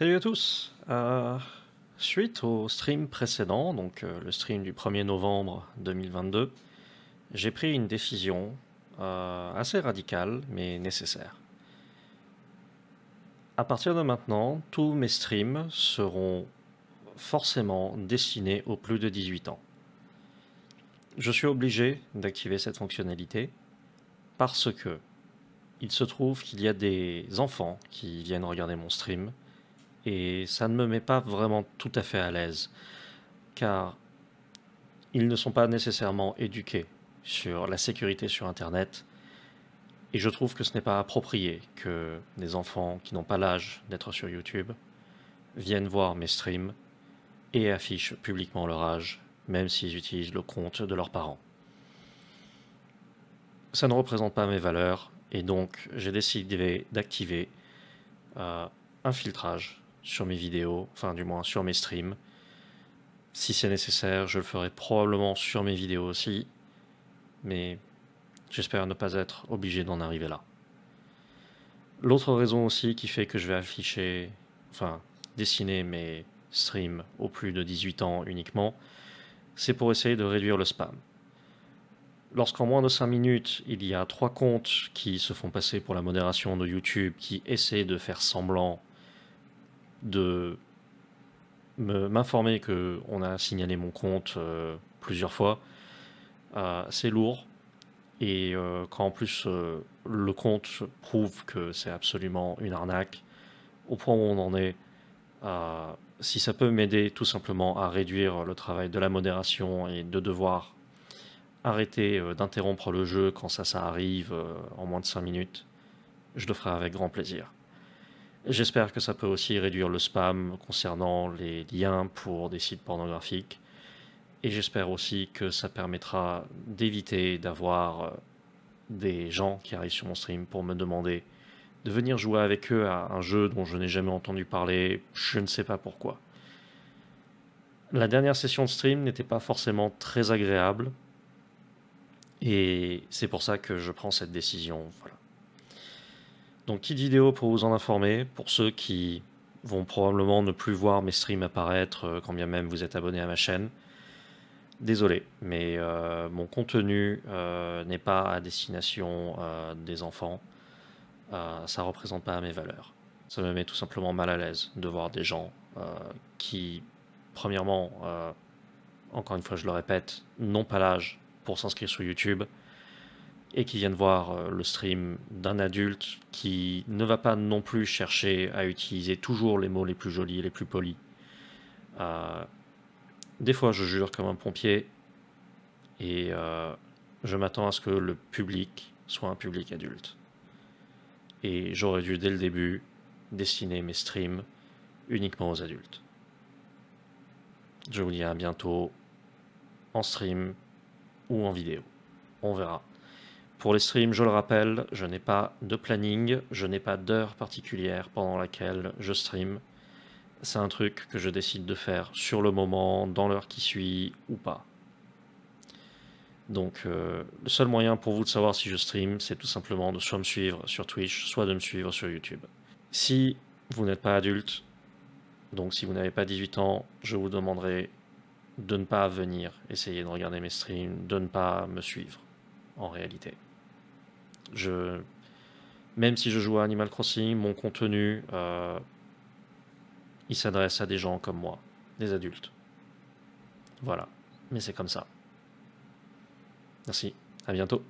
Salut à tous. Euh, suite au stream précédent, donc euh, le stream du 1er novembre 2022, j'ai pris une décision euh, assez radicale mais nécessaire. À partir de maintenant, tous mes streams seront forcément destinés aux plus de 18 ans. Je suis obligé d'activer cette fonctionnalité parce que il se trouve qu'il y a des enfants qui viennent regarder mon stream et ça ne me met pas vraiment tout à fait à l'aise, car ils ne sont pas nécessairement éduqués sur la sécurité sur Internet, et je trouve que ce n'est pas approprié que des enfants qui n'ont pas l'âge d'être sur YouTube viennent voir mes streams et affichent publiquement leur âge, même s'ils utilisent le compte de leurs parents. Ça ne représente pas mes valeurs, et donc j'ai décidé d'activer euh, un filtrage sur mes vidéos, enfin du moins sur mes streams. Si c'est nécessaire, je le ferai probablement sur mes vidéos aussi, mais j'espère ne pas être obligé d'en arriver là. L'autre raison aussi qui fait que je vais afficher, enfin dessiner mes streams au plus de 18 ans uniquement, c'est pour essayer de réduire le spam. Lorsqu'en moins de 5 minutes, il y a trois comptes qui se font passer pour la modération de YouTube, qui essaient de faire semblant de m'informer qu'on a signalé mon compte euh, plusieurs fois, euh, c'est lourd. Et euh, quand en plus le compte prouve que c'est absolument une arnaque, au point où on en est, si ça peut m'aider tout simplement à réduire le travail de la modération et de devoir arrêter d'interrompre le jeu quand ça, ça arrive en moins de 5 minutes, je le ferai avec grand plaisir. J'espère que ça peut aussi réduire le spam concernant les liens pour des sites pornographiques. Et j'espère aussi que ça permettra d'éviter d'avoir euh, des gens qui arrivent sur mon stream pour me demander de venir jouer avec eux à un jeu dont je n'ai jamais entendu parler, je ne sais pas pourquoi. La dernière session de stream n'était pas forcément très agréable, et c'est pour ça que je prends cette décision. Voilà. Donc, kit vidéo pour vous en informer, pour ceux qui vont probablement ne plus voir mes streams apparaître euh, quand bien même vous êtes abonné à ma chaîne. Désolé, mais euh, mon contenu euh, n'est pas à destination des enfants. ça représente pas mes valeurs. Ça me met tout simplement mal à l'aise de voir des gens qui, premièrement, encore une fois je le répète, n'ont pas l'âge pour s'inscrire sur YouTube, et qui viennent voir euh, le stream d'un adulte qui ne va pas non plus chercher à utiliser toujours les mots les plus jolis, les plus polis. Euh, des fois, je jure comme un pompier et euh, je m'attends à ce que le public soit un public adulte. Et j'aurais dû dès le début dessiner mes streams uniquement aux adultes. Je vous dis à bientôt en stream ou en vidéo. On verra. Pour les streams, je le rappelle, je n'ai pas de planning, je n'ai pas d'heure particulière pendant laquelle je stream. C'est un truc que je décide de faire sur le moment, dans l'heure qui suit ou pas. Donc euh, le seul moyen pour vous de savoir si je stream, c'est tout simplement de soit me suivre sur Twitch, soit de me suivre sur YouTube. Si vous n'êtes pas adulte, donc si vous n'avez pas 18 ans, je vous demanderai de ne pas venir essayer de regarder mes streams, de ne pas me suivre en réalité. Je, même si je joue à Animal Crossing, mon contenu, euh, il s'adresse à des gens comme moi, des adultes. Voilà, mais c'est comme ça. Merci, à bientôt.